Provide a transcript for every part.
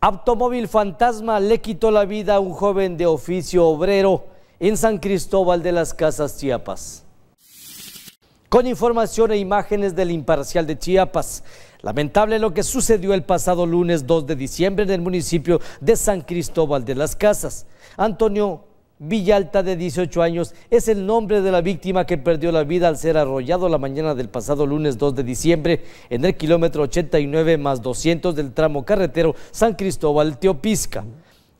Automóvil fantasma le quitó la vida a un joven de oficio obrero en San Cristóbal de las Casas Chiapas. Con información e imágenes del Imparcial de Chiapas, lamentable lo que sucedió el pasado lunes 2 de diciembre en el municipio de San Cristóbal de las Casas. Antonio Villalta, de 18 años, es el nombre de la víctima que perdió la vida al ser arrollado la mañana del pasado lunes 2 de diciembre en el kilómetro 89 más 200 del tramo carretero San Cristóbal-Teopisca.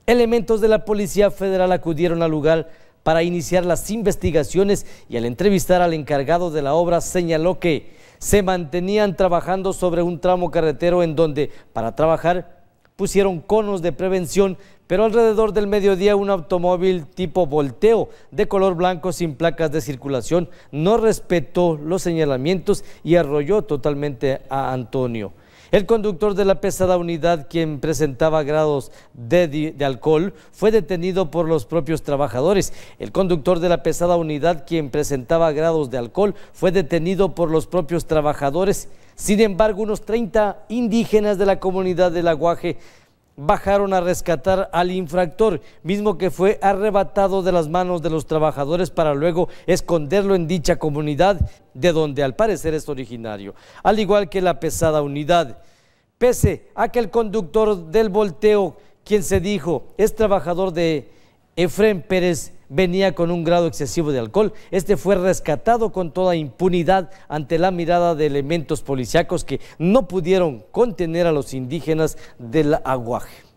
Elementos de la Policía Federal acudieron al lugar para iniciar las investigaciones y al entrevistar al encargado de la obra señaló que se mantenían trabajando sobre un tramo carretero en donde para trabajar pusieron conos de prevención, pero alrededor del mediodía un automóvil tipo volteo de color blanco sin placas de circulación no respetó los señalamientos y arrolló totalmente a Antonio. El conductor de la pesada unidad, quien presentaba grados de, alcohol, fue detenido por los propios trabajadores. El conductor de la pesada unidad, quien presentaba grados de alcohol, fue detenido por los propios trabajadores. Sin embargo, unos 30 indígenas de la comunidad de Laguaje bajaron a rescatar al infractor, mismo que fue arrebatado de las manos de los trabajadores para luego esconderlo en dicha comunidad, de donde al parecer es originario, al igual que la pesada unidad. Pese a que el conductor del volteo, quien se dijo es trabajador de Efrén Pérez, venía con un grado excesivo de alcohol. Este fue rescatado con toda impunidad ante la mirada de elementos policíacos que no pudieron contener a los indígenas del aguaje.